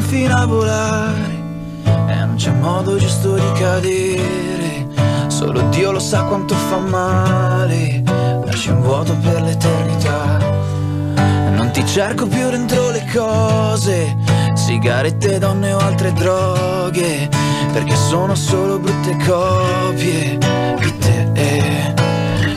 son fino a volare E non c'è modo giusto di cadere Solo Dio lo sa quanto fa male Lasci un vuoto per l'eternità Non ti cerco più dentro le cose Sigarette, donne o altre droghe Perché sono solo brutte copie di te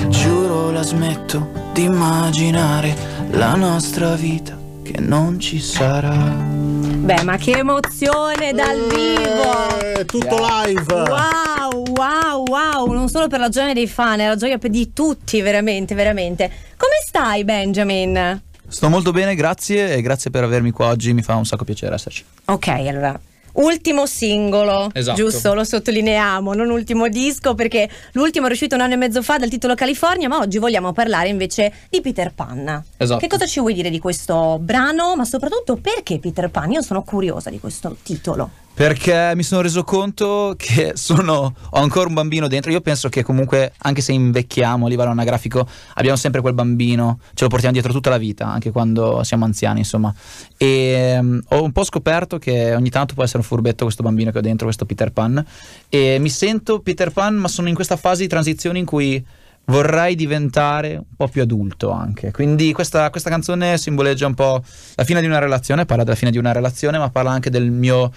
Giuro la smetto di immaginare la nostra vita che non ci sarà. Beh, ma che emozione dal eh, vivo! Eh, tutto yeah. live! Wow, wow, wow! Non solo per la gioia dei fan, è la gioia di tutti, veramente, veramente. Come stai, Benjamin? Sto molto bene, grazie e grazie per avermi qua oggi, mi fa un sacco piacere esserci. Ok, allora ultimo singolo, esatto. giusto? Lo sottolineiamo, non ultimo disco perché l'ultimo è uscito un anno e mezzo fa dal titolo California, ma oggi vogliamo parlare invece di Peter Pan. Esatto. Che cosa ci vuoi dire di questo brano, ma soprattutto perché Peter Pan? Io sono curiosa di questo titolo perché mi sono reso conto che sono, ho ancora un bambino dentro. Io penso che comunque, anche se invecchiamo a livello anagrafico, abbiamo sempre quel bambino, ce lo portiamo dietro tutta la vita, anche quando siamo anziani, insomma. E um, ho un po' scoperto che ogni tanto può essere un furbetto questo bambino che ho dentro, questo Peter Pan. E mi sento Peter Pan, ma sono in questa fase di transizione in cui vorrei diventare un po' più adulto anche. Quindi questa, questa, canzone simboleggia un po' la fine di una relazione, parla della fine di una relazione, ma parla anche del mio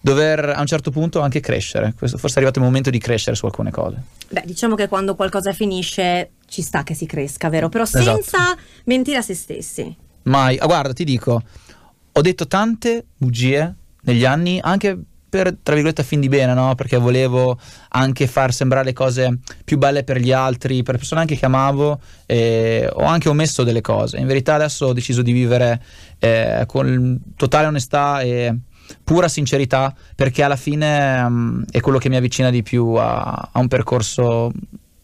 dover a un certo punto anche crescere. Questo, forse è arrivato il momento di crescere su alcune cose. Beh, diciamo che quando qualcosa finisce ci sta che si cresca, vero? Però esatto. senza esatto. mentire a se stessi. Mai. Ah, guarda, ti dico, ho detto tante bugie negli anni, anche per, tra virgolette, fin di bene, no? Perché volevo anche far sembrare le cose più belle per gli altri, per persone anche che amavo, e ho anche omesso delle cose. In verità adesso ho deciso di vivere eh, con totale onestà e pura sincerità, perché alla fine mh, mm, è quello che mi avvicina di più a, a un percorso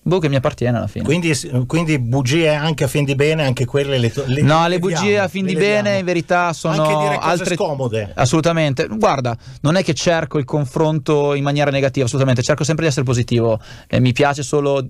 boh, che mi appartiene alla fine. Quindi, quindi bugie anche a fin di bene, anche quelle le, le No, le, le bugie diamo, a fin di bene diamo. in verità sono anche altre scomode. Assolutamente. Guarda, non è che cerco il confronto in maniera negativa, assolutamente, cerco sempre di essere positivo. Eh, mi piace solo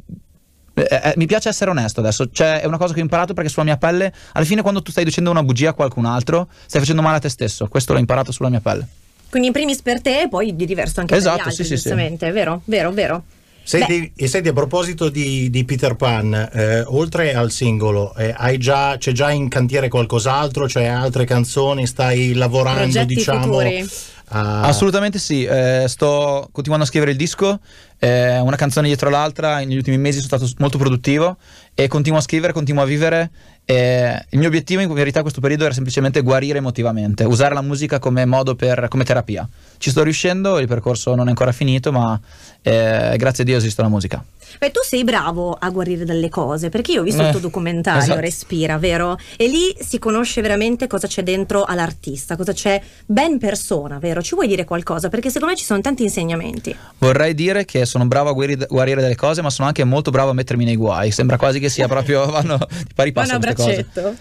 eh, eh, mi piace essere onesto adesso, cioè, è una cosa che ho imparato perché sulla mia pelle, alla fine quando tu stai dicendo una bugia a qualcun altro, stai facendo male a te stesso, questo l'ho imparato sulla mia pelle. Quindi in primis per te e poi di diverso anche esatto, per gli esatto, altri, sì, giustamente, sì, sì. vero? Vero, vero. Senti, e senti, a proposito di, di Peter Pan, eh, oltre al singolo, eh, già, c'è già in cantiere qualcos'altro? C'è altre canzoni? Stai lavorando, Progetti diciamo? Futuri. A... Assolutamente sì, eh, sto continuando a scrivere il disco, eh, una canzone dietro l'altra, negli ultimi mesi sono stato molto produttivo e continuo a scrivere, continuo a vivere eh, il mio obiettivo in verità in questo periodo era semplicemente guarire emotivamente, usare la musica come modo per, come terapia. Ci sto riuscendo, il percorso non è ancora finito, ma eh, grazie a Dio esiste la musica. Beh, tu sei bravo a guarire dalle cose, perché io ho visto eh, il tuo eh, documentario, esatto. Respira, vero? E lì si conosce veramente cosa c'è dentro all'artista, cosa c'è ben persona, vero? Ci vuoi dire qualcosa? Perché secondo me ci sono tanti insegnamenti. Vorrei dire che sono bravo a guarire, guarire dalle cose, ma sono anche molto bravo a mettermi nei guai. Sembra quasi che sia proprio vanno di pari passo Vanno a braccetto. Cose.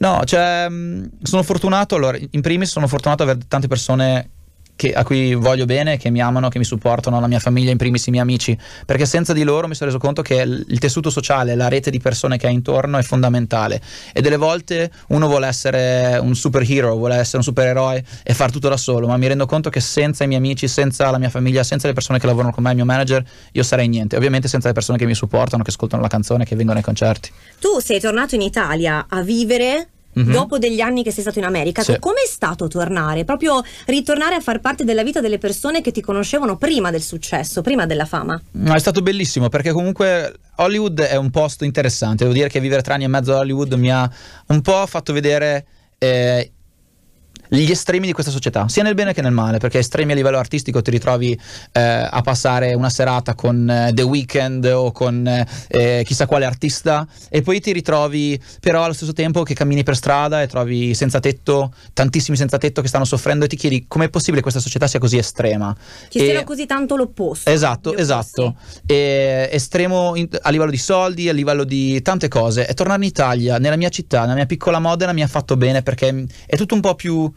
No, cioè, mm, sono fortunato, allora, in primis sono fortunato ad avere tante persone che, a cui voglio bene, che mi amano, che mi supportano, la mia famiglia, in primis i miei amici, perché senza di loro mi sono reso conto che il tessuto sociale, la rete di persone che hai intorno è fondamentale e delle volte uno vuole essere un superhero, vuole essere un supereroe e far tutto da solo, ma mi rendo conto che senza i miei amici, senza la mia famiglia, senza le persone che lavorano con me, il mio manager, io sarei niente, ovviamente senza le persone che mi supportano, che ascoltano la canzone, che vengono ai concerti. Tu sei tornato in Italia a vivere Mm-hmm. dopo degli anni che sei stato in America, sì. com'è stato tornare? Proprio ritornare a far parte della vita delle persone che ti conoscevano prima del successo, prima della fama? No, è stato bellissimo perché comunque Hollywood è un posto interessante. Devo dire che vivere tre anni e mezzo a Hollywood mi ha un po' fatto vedere. Eh, gli estremi di questa società, sia nel bene che nel male, perché estremi a livello artistico ti ritrovi eh, a passare una serata con eh, The Weeknd o con eh, eh, chissà quale artista e poi ti ritrovi però allo stesso tempo che cammini per strada e trovi senza tetto, tantissimi senza tetto che stanno soffrendo e ti chiedi com'è possibile che questa società sia così estrema. Ci e... siano così tanto l'opposto. Esatto, esatto. E, estremo in, a livello di soldi, a livello di tante cose. E tornare in Italia, nella mia città, nella mia piccola Modena mi ha fatto bene perché è tutto un po' più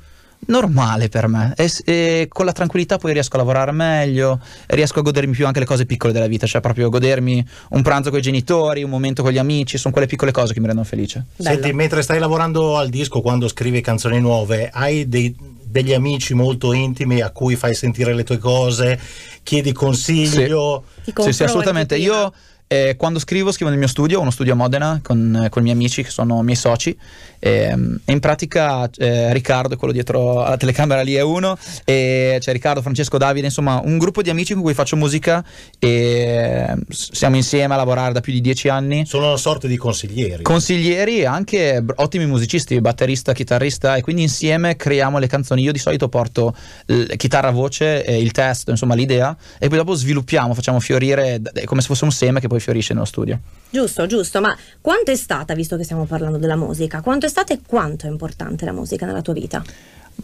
normale per me e, e, con la tranquillità poi riesco a lavorare meglio, riesco a godermi più anche le cose piccole della vita, cioè proprio godermi un pranzo con i genitori, un momento con gli amici, sono quelle piccole cose che mi rendono felice. Bello. Senti, mentre stai lavorando al disco, quando scrivi canzoni nuove, hai dei, degli amici molto intimi a cui fai sentire le tue cose, chiedi consiglio? Sì, sì, sì assolutamente. Io e quando scrivo, scrivo nel mio studio, uno studio a Modena con, con i miei amici che sono i miei soci. E, e in pratica eh, Riccardo, quello dietro alla telecamera lì è uno, c'è cioè Riccardo, Francesco, Davide, insomma un gruppo di amici con cui faccio musica e siamo insieme a lavorare da più di dieci anni. Sono una sorta di consiglieri. Consiglieri e anche ottimi musicisti, batterista, chitarrista e quindi insieme creiamo le canzoni. Io di solito porto l- chitarra, voce, il testo, insomma l'idea e poi dopo sviluppiamo, facciamo fiorire d- come se fosse un seme che poi fiorisce nello studio. Giusto, giusto, ma quanto è stata, visto che stiamo parlando della musica, quanto è stata e quanto è importante la musica nella tua vita?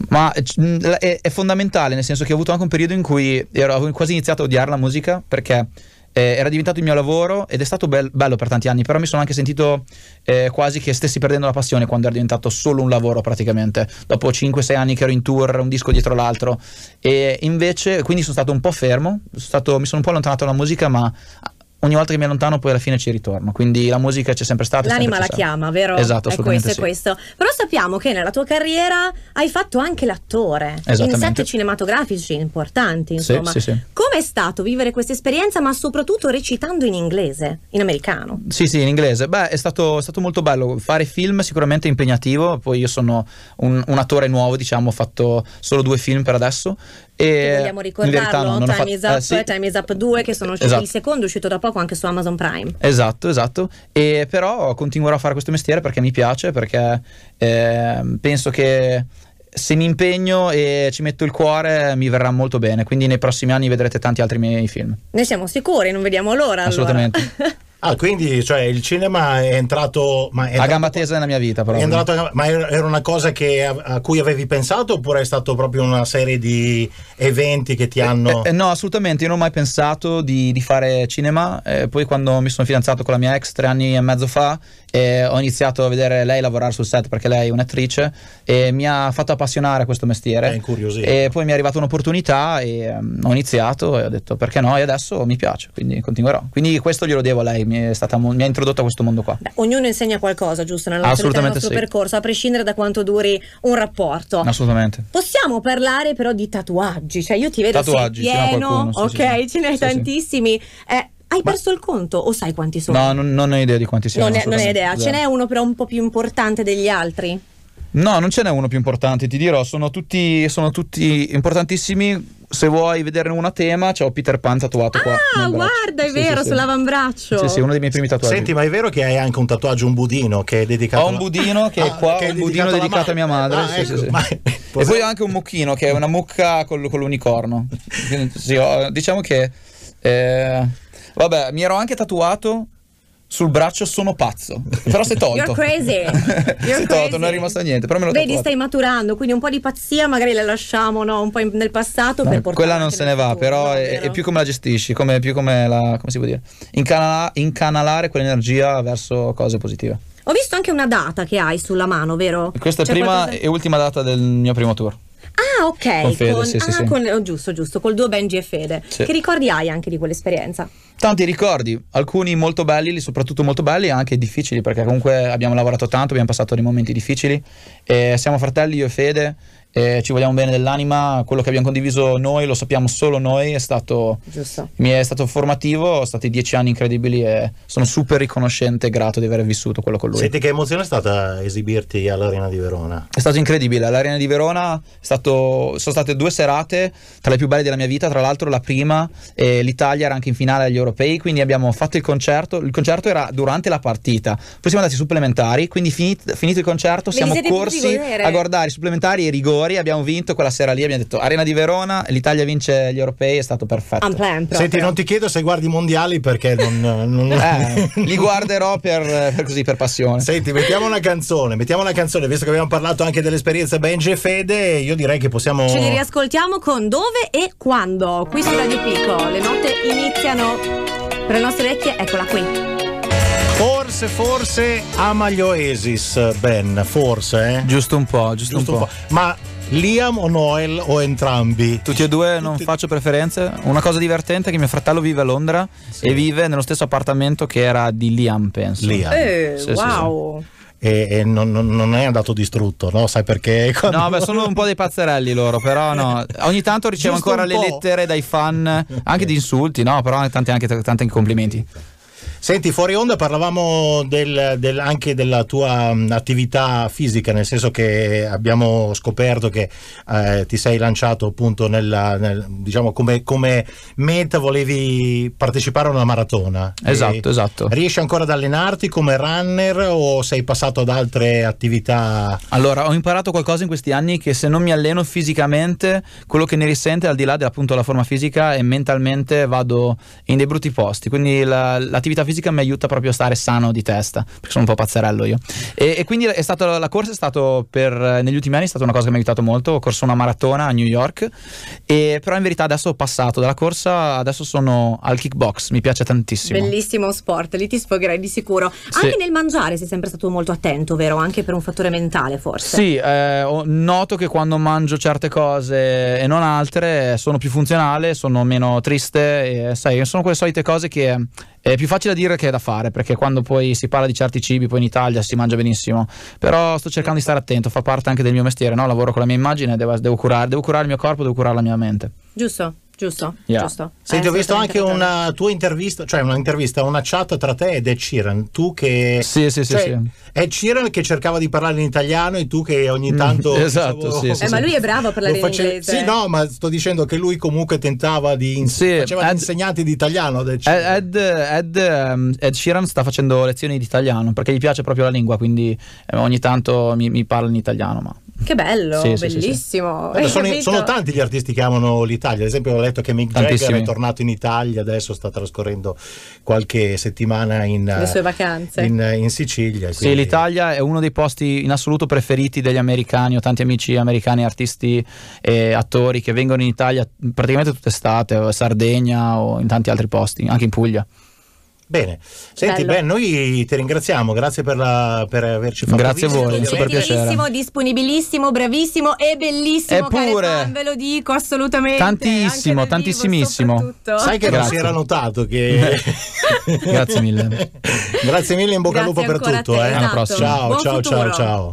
Ma è, è fondamentale, nel senso che ho avuto anche un periodo in cui ero quasi iniziato a odiare la musica perché eh, era diventato il mio lavoro ed è stato be- bello per tanti anni, però mi sono anche sentito eh, quasi che stessi perdendo la passione quando era diventato solo un lavoro praticamente, dopo 5-6 anni che ero in tour, un disco dietro l'altro, e invece quindi sono stato un po' fermo, sono stato, mi sono un po' allontanato dalla musica, ma ogni volta che mi allontano poi alla fine ci ritorno quindi la musica c'è sempre stata l'anima sempre la chiama vero? esatto è questo, sì. è questo però sappiamo che nella tua carriera hai fatto anche l'attore in set cinematografici importanti insomma sì, sì, sì. è stato vivere questa esperienza ma soprattutto recitando in inglese in americano sì sì in inglese beh è stato, è stato molto bello fare film sicuramente impegnativo poi io sono un, un attore nuovo diciamo ho fatto solo due film per adesso e vogliamo ricordarlo, no, Time, is eh, up, sì. Time is Up 2 che sono esatto. il secondo, è uscito da poco anche su Amazon Prime. Esatto, esatto. E però continuerò a fare questo mestiere perché mi piace, perché eh, penso che se mi impegno e ci metto il cuore mi verrà molto bene, quindi nei prossimi anni vedrete tanti altri miei film. Ne siamo sicuri, non vediamo l'ora. Assolutamente. Allora. Ah, quindi cioè, il cinema è entrato. Ma è entrato, gamba tesa nella mia vita, però. Entrato, ma era una cosa che, a, a, cui avevi pensato oppure è stato proprio una serie di eventi che ti eh, hanno. Eh, eh, no, assolutamente. Io non ho mai pensato di, di fare cinema. Eh, poi, quando mi sono fidanzato con la mia ex tre anni e mezzo fa, eh, ho iniziato a vedere lei lavorare sul set perché lei è un'attrice e mi ha fatto appassionare questo mestiere. È incuriosito. E poi mi è arrivata un'opportunità e um, ho iniziato e ho detto perché no, e adesso mi piace, quindi continuerò. Quindi questo glielo devo a lei mi, è stata, mi ha introdotto a questo mondo qua. Beh, ognuno insegna qualcosa, giusto? Nella Assolutamente nostra, nostro sì. percorso, a prescindere da quanto duri un rapporto. Assolutamente. Possiamo parlare però di tatuaggi, cioè io ti vedo tatuaggi, pieno, qualcuno, sì, ok, sì, ce n'hai tantissimi. Eh, hai Ma... perso il conto o sai quanti sono? No, non, non ho idea di quanti siano. Non, è, non hai idea, ce n'è uno però un po' più importante degli altri? No, non ce n'è uno più importante, ti dirò, sono tutti, sono tutti importantissimi se vuoi vederne una tema, c'ho Peter Pan tatuato ah, qua. Ah, guarda, è sì, vero, sì, sull'avambraccio. Sì, sì, uno dei miei primi tatuaggi. Senti, ma è vero che hai anche un tatuaggio, un budino che è dedicato a. Ho un budino che è ah, qua, che è un budino dedicato, a mia madre. Ah, sì, ecco, sì, ma... e poi ho anche un mucchino che è una mucca col, con l'unicorno. sì, ho, diciamo che eh, vabbè, mi ero anche tatuato sul braccio sono pazzo. Però sei tolto. You're crazy. You're sei tolto, crazy. non è rimasto niente. Però me lo Vedi, stai maturando, quindi un po' di pazzia magari la lasciamo no? un po' in, nel passato no, per portare. Quella non se ne va, futuro, però è, è, più come la gestisci, come, più come la. come si può dire? Incanala, incanalare quell'energia verso cose positive. Ho visto anche una data che hai sulla mano, vero? Questa è C'è prima qualcosa... e ultima data del mio primo tour. Ah, ok. Con Fede, con, sì, ah, sì. Con, oh, giusto, giusto, col duo Benji e Fede. Che ricordi hai anche di quell'esperienza? Tanti ricordi, alcuni molto belli, soprattutto molto belli anche difficili, perché comunque abbiamo lavorato tanto, abbiamo passato dei momenti difficili. E siamo fratelli io e Fede eh, ci vogliamo bene dell'anima, quello che abbiamo condiviso noi lo sappiamo solo noi, è stato, mi è stato formativo, sono stati dieci anni incredibili e sono super riconoscente e grato di aver vissuto quello con lui. Senti che emozione è stata esibirti all'Arena di Verona? È stato incredibile, all'Arena di Verona stato, sono state due serate tra le più belle della mia vita, tra l'altro la prima eh, l'Italia era anche in finale agli europei, quindi abbiamo fatto il concerto, il concerto era durante la partita, poi siamo andati supplementari, quindi finito, finito il concerto siamo corsi a guardare i supplementari e i rigori giocatori, abbiamo vinto quella sera lì, abbiamo detto Arena di Verona, l'Italia vince gli europei, è stato perfetto. Plan, Senti, non ti chiedo se guardi i mondiali perché non... non... Eh, li guarderò per, per, così, per passione. Senti, mettiamo una canzone, mettiamo una canzone, visto che abbiamo parlato anche dell'esperienza Benji e Fede, io direi che possiamo... Ce li riascoltiamo con Dove e Quando, qui su Radio Pico, le note iniziano per le nostre orecchie, eccola qui forse, forse ama gli Oasis, Ben, forse. Eh? Giusto un po', giusto, giusto un, po'. po'. Ma Liam o Noel o entrambi? Tutti e due non Tutti... faccio preferenze. Una cosa divertente è che mio fratello vive a Londra sì. e vive nello stesso appartamento che era di Liam, penso. Liam. Eh, sì, wow. Sì, e, e non, non, è andato distrutto, no? Sai perché? Quando... No, beh, sono un po' dei pazzerelli loro, però no. Ogni tanto ricevo ancora le lettere dai fan, anche di insulti, no? Però tanti, anche tanti complimenti. Senti, fuori onda parlavamo del, del, anche della tua mh, mm, attività fisica, nel senso che abbiamo scoperto che eh, ti sei lanciato appunto nella, nel, diciamo come, come, meta volevi partecipare a una maratona. Esatto, esatto. Riesci ancora ad allenarti come runner o sei passato ad altre attività? Allora, ho imparato qualcosa in questi anni che se non mi alleno fisicamente, quello che ne risente al di là della forma fisica e mentalmente vado in dei brutti posti. Quindi la, l'attività fisica fisica mi aiuta proprio a stare sano di testa, perché sono un po' pazzerello io. E, e quindi stato, la corsa è stata per negli ultimi anni è stata una cosa che mi ha aiutato molto. Ho corso una maratona a New York, e, però in verità adesso ho passato dalla corsa, adesso sono al kickbox, mi piace tantissimo. Bellissimo sport, lì ti sfogherai di sicuro. Sì. Anche nel mangiare sei sempre stato molto attento, vero? Anche per un fattore mentale forse. Sì, eh, noto che quando mangio certe cose e non altre sono più funzionale, sono meno triste, e, sai, sono quelle solite cose che è più facile da dire che è da fare, perché quando poi si parla di certi cibi, poi in Italia si mangia benissimo. Però sto cercando di stare attento, fa parte anche del mio mestiere, no? Lavoro con la mia immagine, devo, devo curare, devo curare il mio corpo, devo curare la mia mente. Giusto. Giusto, yeah. giusto. Senti, ho visto anche una tua intervista, cioè un'intervista, una chat tra te ed Ed Sheeran, tu che... Sì, sì, cioè, sì, Ed Sheeran che cercava di parlare in italiano e tu che ogni mm, tanto... Mm, esatto, sì, sì, eh, sì, Ma lui è bravo a parlare face... in inglese. Sì, no, ma sto dicendo che lui comunque tentava di... Ins- sì, faceva Ed... l'insegnante di italiano. Ed, Ed, Ed, um, Ed, Sheeran sta facendo lezioni di italiano perché gli piace proprio la lingua, quindi eh, ogni tanto mi, mi parla in italiano, ma... Che bello, sì, bellissimo. Sì, sì, sono, sono, tanti gli artisti che amano l'Italia. Ad esempio, ho letto che Mick Tantissimi. Jagger è tornato in Italia, adesso sta trascorrendo qualche settimana in, Le sue vacanze. in, in Sicilia. Quindi... Sì, l'Italia è uno dei posti in assoluto preferiti degli americani. Ho tanti amici americani, artisti e attori che vengono in Italia praticamente tutt'estate, o Sardegna o in tanti altri posti, anche in Puglia. Bene, senti, Bello. beh, noi ti ringraziamo, grazie per, la, per averci fatto Grazie a voi, è un super piacere. disponibilissimo, bravissimo e bellissimo. Eppure, fan, ve lo dico assolutamente. Tantissimo, tantissimissimo. Sai che grazie. non si era notato che. grazie mille. grazie mille, in bocca al lupo per tutto. Te, eh. esatto. Ciao, Buon ciao, futuro. ciao, ciao.